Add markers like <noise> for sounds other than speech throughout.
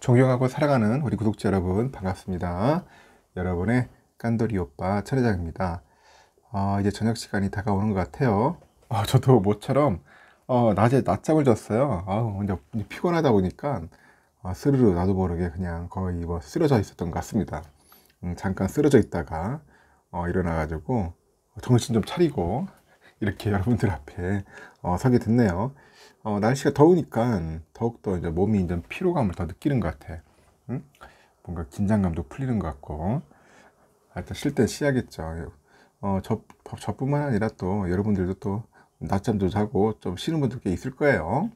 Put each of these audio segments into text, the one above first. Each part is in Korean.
존경하고 사랑하는 우리 구독자 여러분 반갑습니다. 여러분의 깐돌이 오빠 차례장입니다. 어, 이제 저녁 시간이 다가오는 것 같아요. 어, 저도 모처럼 어, 낮에 낮잠을 잤어요. 아우 이제 피곤하다 보니까 어, 스르르 나도 모르게 그냥 거의 뭐 쓰러져 있었던 것 같습니다. 음, 잠깐 쓰러져 있다가 어, 일어나가지고 정신 좀 차리고 이렇게 <laughs> 여러분들 앞에 어, 서게 됐네요. 어, 날씨가 더우니까 더욱더 이제 몸이 좀 피로감을 더 느끼는 것 같아. 응? 뭔가 긴장감도 풀리는 것 같고. 하여튼 쉴때 쉬야겠죠. 어, 저, 저뿐만 아니라 또 여러분들도 또 낮잠도 자고 좀 쉬는 분들 꽤 있을 거예요.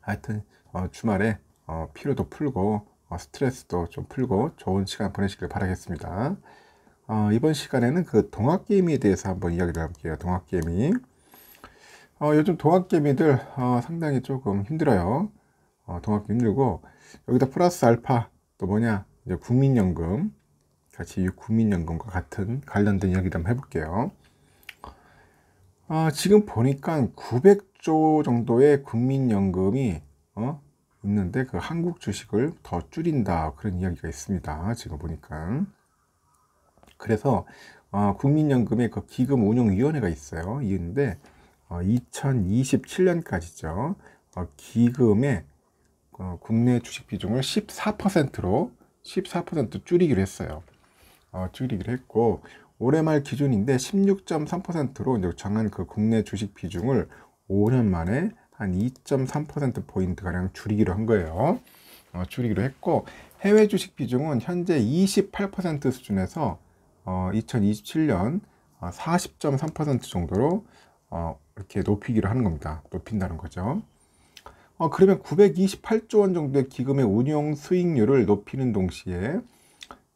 하여튼 어, 주말에 어, 피로도 풀고 어, 스트레스도 좀 풀고 좋은 시간 보내시길 바라겠습니다. 어, 이번 시간에는 그 동학개미에 대해서 한번 이야기를 해볼게요. 동학개미. 어, 요즘 동학개미들 어, 상당히 조금 힘들어요. 어, 동학개미 힘들고 여기다 플러스 알파 또 뭐냐 이제 국민연금 같이 이 국민연금과 같은 관련된 이야기를 한번 해볼게요. 어, 지금 보니까 900조 정도의 국민연금이 어, 있는데 그 한국 주식을 더 줄인다 그런 이야기가 있습니다. 지금 보니까 그래서 어, 국민연금의 그 기금운용위원회가 있어요. 있는데 2027년까지죠. 어, 어, 기금의 어, 국내 주식 비중을 14%로 14% 줄이기로 했어요. 줄이기로 했고 올해 말 기준인데 16.3%로 이제 정한 그 국내 주식 비중을 5년 만에 한 2.3% 포인트 가량 줄이기로 한 거예요. 어, 줄이기로 했고 해외 주식 비중은 현재 28% 수준에서 어, 2027년 어, 40.3% 정도로 어, 이렇게 높이기로 하는 겁니다. 높인다는 거죠. 어, 그러면 928조 원 정도의 기금의 운용 수익률을 높이는 동시에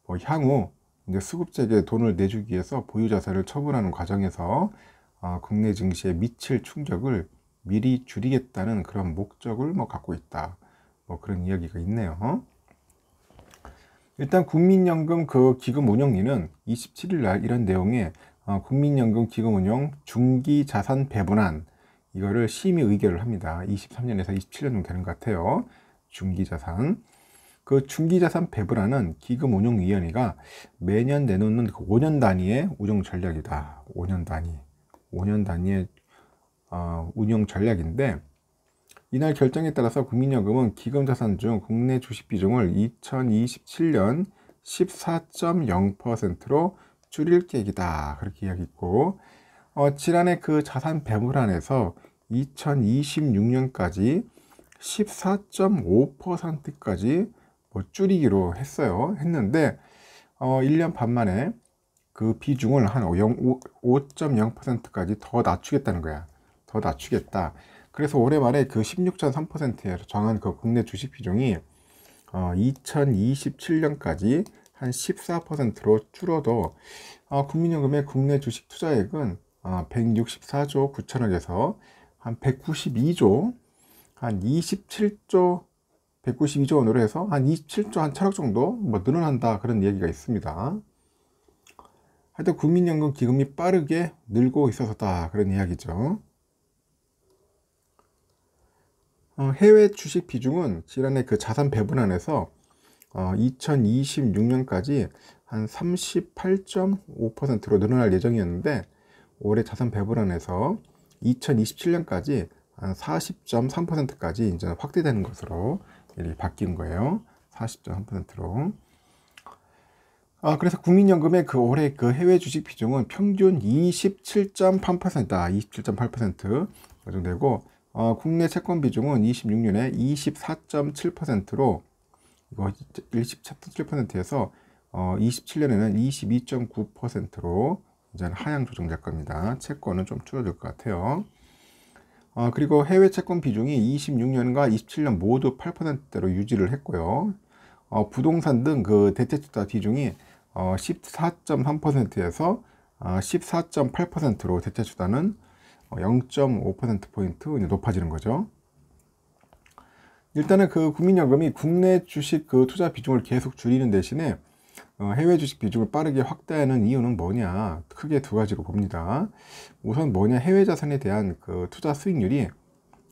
뭐 향후 이제 수급자에게 돈을 내주기 위해서 보유자산을 처분하는 과정에서 어, 국내 증시에 미칠 충격을 미리 줄이겠다는 그런 목적을 뭐 갖고 있다. 뭐 그런 이야기가 있네요. 일단 국민연금 그 기금 운영리는 27일 날 이런 내용의 어, 국민연금기금운용 중기자산 배분안 이거를 심의 의결을 합니다. 23년에서 27년 정도 되는 것 같아요. 중기자산. 그 중기자산 배분안은 기금운용위원회가 매년 내놓는 그 5년 단위의 운영 전략이다. 5년 단위. 5년 단위의 어, 운영 전략인데 이날 결정에 따라서 국민연금은 기금자산 중 국내 주식 비중을 2027년 14.0%로 줄일 계획이다. 그렇게 이야기했고 어, 지난해 그 자산 배분안에서 2026년까지 14.5%까지 뭐 줄이기로 했어요. 했는데 어, 1년 반 만에 그 비중을 한 5.0%까지 더 낮추겠다는 거야. 더 낮추겠다. 그래서 올해 말에 그 16.3%에 정한 그 국내 주식 비중이 어, 2027년까지 한 14%로 줄어도 어, 국민연금의 국내 주식 투자액은 164조 어, 9천억에서 한 192조 한 27조 192조 원으로 해서 한 27조 한 천억 정도 뭐 늘어난다 그런 얘기가 있습니다. 하여튼 국민연금 기금이 빠르게 늘고 있어서다 그런 이야기죠. 어, 해외 주식 비중은 지난해 그 자산 배분 안에서 어, 2026년까지 한 38.5%로 늘어날 예정이었는데 올해 자산 배분안에서 2027년까지 한 40.3%까지 이제 확대되는 것으로 바뀐 거예요. 40.3%로. 아, 그래서 국민연금의 그 올해 그 해외 주식 비중은 평균 27.8%다. 27.8% 그 정도 되고, 어, 국내 채권 비중은 26년에 24.7%로 뭐 이거 17.7%에서 어, 27년에는 22.9%로 이제는 하향 조정될 겁니다. 채권은 좀 줄어들 것 같아요. 어, 그리고 해외 채권 비중이 26년과 27년 모두 8%대로 유지를 했고요. 어, 부동산 등 그 대체투자 비중이 어, 14.3%에서 어, 14.8%로 대체투자는 0.5%포인트 어, 높아지는 거죠. 일단은 그 국민연금이 국내 주식 그 투자 비중을 계속 줄이는 대신에 어, 해외 주식 비중을 빠르게 확대하는 이유는 뭐냐 크게 두 가지로 봅니다 우선 뭐냐 해외 자산에 대한 그 투자 수익률이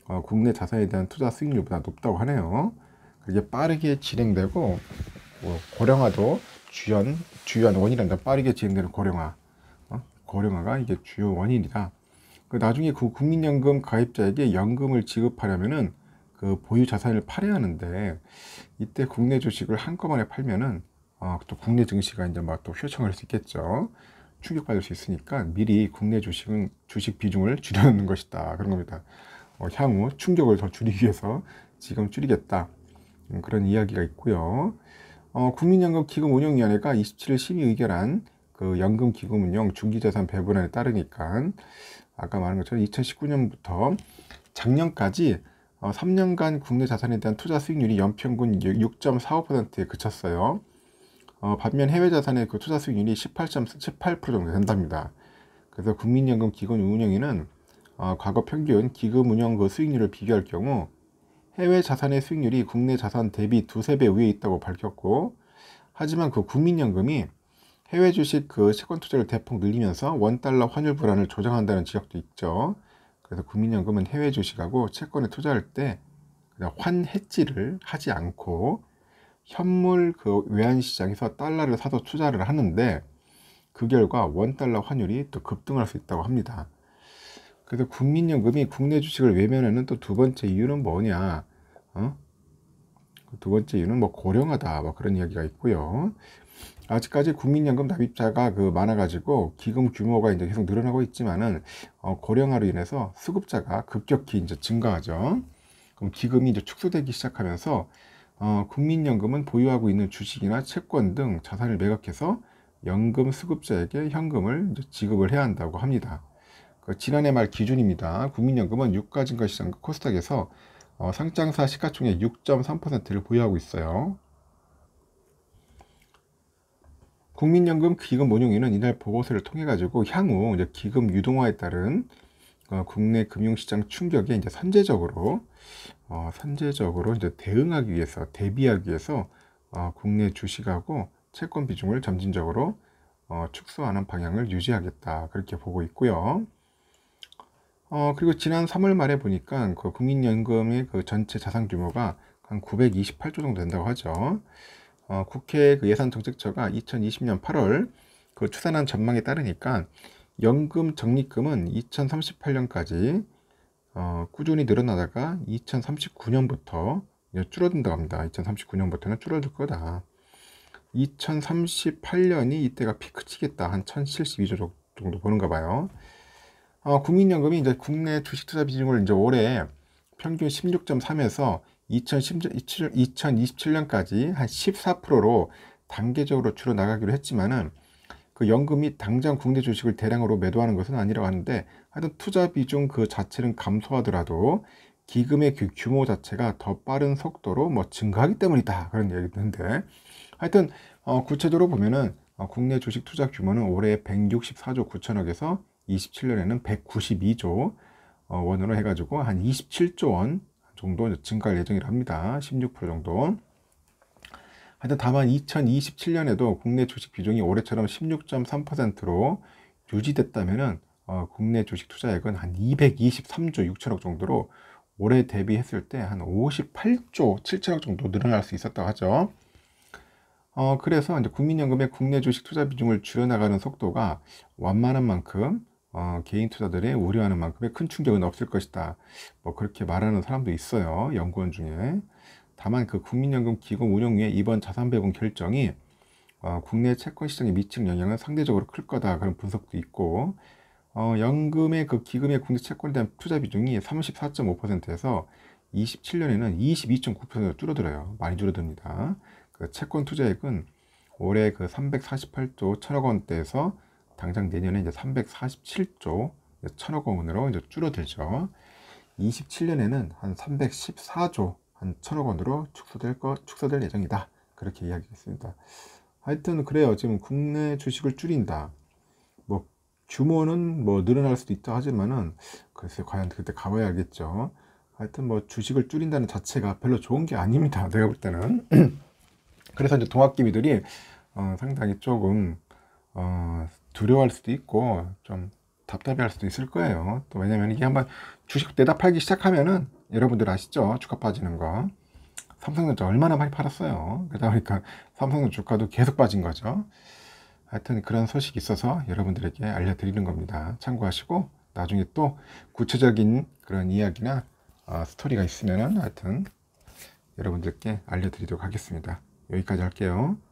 어, 국내 자산에 대한 투자 수익률보다 높다고 하네요 그게 빠르게 진행되고 뭐 고령화도 주연 주요한 원인이란다 빠르게 진행되는 고령화 어? 고령화가 이게 주요 원인이다 그 나중에 그 국민연금 가입자에게 연금을 지급하려면은 그 보유 자산을 팔아야 하는데 이때 국내 주식을 한꺼번에 팔면은 어, 또 국내 증시가 이제 막또 휘청할 수 있겠죠. 충격받을 수 있으니까 미리 국내 주식은 주식 비중을 줄여놓는 것이다 그런 겁니다. 어, 향후 충격을 더 줄이기 위해서 지금 줄이겠다 음, 그런 이야기가 있고요. 어, 국민연금기금운용위원회가 27일 심의 의결한 그 연금기금운용 중기자산 배분안에 따르니까 아까 말한 것처럼 2019년부터 작년까지 어, 3년간 국내 자산에 대한 투자 수익률이 연평균 6.45%에 그쳤어요. 어, 반면 해외 자산의 그 투자 수익률이 18.18% 정도 된답니다. 그래서 국민연금 기금 운영위는 어, 과거 평균 기금 운영 그 수익률을 비교할 경우 해외 자산의 수익률이 국내 자산 대비 두세 배 위에 있다고 밝혔고 하지만 그 국민연금이 해외 주식 그 채권 투자를 대폭 늘리면서 원달러 환율 불안을 조장한다는 지적도 있죠. 그래서 국민연금은 해외 주식하고 채권에 투자할 때 그냥 환해지를 하지 않고 현물 그 외환시장에서 달러를 사서 투자를 하는데 그 결과 원달러 환율이 또 급등할 수 있다고 합니다. 그래서 국민연금이 국내 주식을 외면하는 또 두 번째 이유는 뭐냐? 어? 그 두 번째 이유는 뭐 고령화다 뭐 그런 이야기가 있고요. 아직까지 국민연금 납입자가 그 많아가지고 기금 규모가 이제 계속 늘어나고 있지만은 어, 고령화로 인해서 수급자가 급격히 이제 증가하죠. 그럼 기금이 이제 축소되기 시작하면서 어, 국민연금은 보유하고 있는 주식이나 채권 등 자산을 매각해서 연금 수급자에게 현금을 지급을 해야 한다고 합니다. 그 지난해 말 기준입니다. 국민연금은 유가 증가 시장 코스닥에서 어, 상장사 시가총액 6.3%를 보유하고 있어요. 국민연금 기금 운용위는 이날 보고서를 통해 가지고 향후 이제 기금 유동화에 따른 어, 국내 금융시장 충격에 이제 선제적으로 어, 선제적으로 이제 대응하기 위해서 대비하기 위해서 어, 국내 주식하고 채권 비중을 점진적으로 어, 축소하는 방향을 유지하겠다 그렇게 보고 있고요. 어, 그리고 지난 3월 말에 보니까 그 국민연금의 그 전체 자산 규모가 한 928조 정도 된다고 하죠. 어, 국회 그 예산정책처가 2020년 8월 그 추산한 전망에 따르니까 연금 적립금은 2038년까지 어, 꾸준히 늘어나다가 2039년부터 이제 줄어든다고 합니다. 2039년부터는 줄어들 거다. 2038년이 이때가 피크치겠다. 한 1072조 정도 보는가 봐요. 어, 국민연금이 이제 국내 주식 투자 비중을 이제 올해 평균 16.3에서 2017, 2027년까지 한 14%로 단계적으로 줄어나가기로 했지만은 그 연금이 당장 국내 주식을 대량으로 매도하는 것은 아니라고 하는데 하여튼 투자 비중 그 자체는 감소하더라도 기금의 규모 자체가 더 빠른 속도로 뭐 증가하기 때문이다 그런 얘기도 했는데 하여튼 어 구체적으로 보면은 어 국내 주식 투자 규모는 올해 164조 9천억에서 27년에는 192조 어, 원으로 해가지고 한 27조 원 정도 증가할 예정이라 합니다. 16% 정도. 하여튼 다만 2027년에도 국내 주식 비중이 올해처럼 16.3%로 유지됐다면 어, 국내 주식 투자액은 한 223조 6천억 정도로 올해 대비했을 때 한 58조 7천억 정도 늘어날 수 있었다고 하죠. 어, 그래서 이제 국민연금의 국내 주식 투자 비중을 줄여나가는 속도가 완만한 만큼 어, 개인 투자들이 우려하는 만큼의 큰 충격은 없을 것이다. 뭐 그렇게 말하는 사람도 있어요. 연구원 중에. 다만 그 국민연금 기금 운용의 이번 자산 배분 결정이 어, 국내 채권 시장에 미치 영향은 상대적으로 클 거다. 그런 분석도 있고 어, 연금의 그 기금의 국내 채권에 대한 투자 비중이 34.5%에서 27년에는 22.9%로 줄어들어요. 많이 줄어듭니다. 그 채권 투자액은 올해 그 348조 천억 원대에서 당장 내년에 이제 347조 1 0 0 0억 원으로 이제 줄어들죠. 27년에는 한 314조 한 천억 원으로 축소될 거 축소될 예정이다. 그렇게 이야기했습니다. 하여튼 그래요. 지금 국내 주식을 줄인다. 뭐 규모는 뭐 늘어날 수도 있다 하지만은 글쎄 과연 그때 가봐야 알겠죠. 하여튼 뭐 주식을 줄인다는 자체가 별로 좋은 게 아닙니다. <laughs> 내가 볼 때는. <clears throat> 그래서 이제 동학기미들이 어, 상당히 조금 어, 두려워할 수도 있고 좀 답답해할 수도 있을 거예요. 또 왜냐면 이게 한번 주식 내다 팔기 시작하면은 여러분들 아시죠? 주가 빠지는 거. 삼성전자 얼마나 많이 팔았어요. 그러다 보니까 삼성전자 주가도 계속 빠진 거죠. 하여튼 그런 소식이 있어서 여러분들에게 알려드리는 겁니다. 참고하시고 나중에 또 구체적인 그런 이야기나 아, 스토리가 있으면은 하여튼 여러분들께 알려드리도록 하겠습니다. 여기까지 할게요.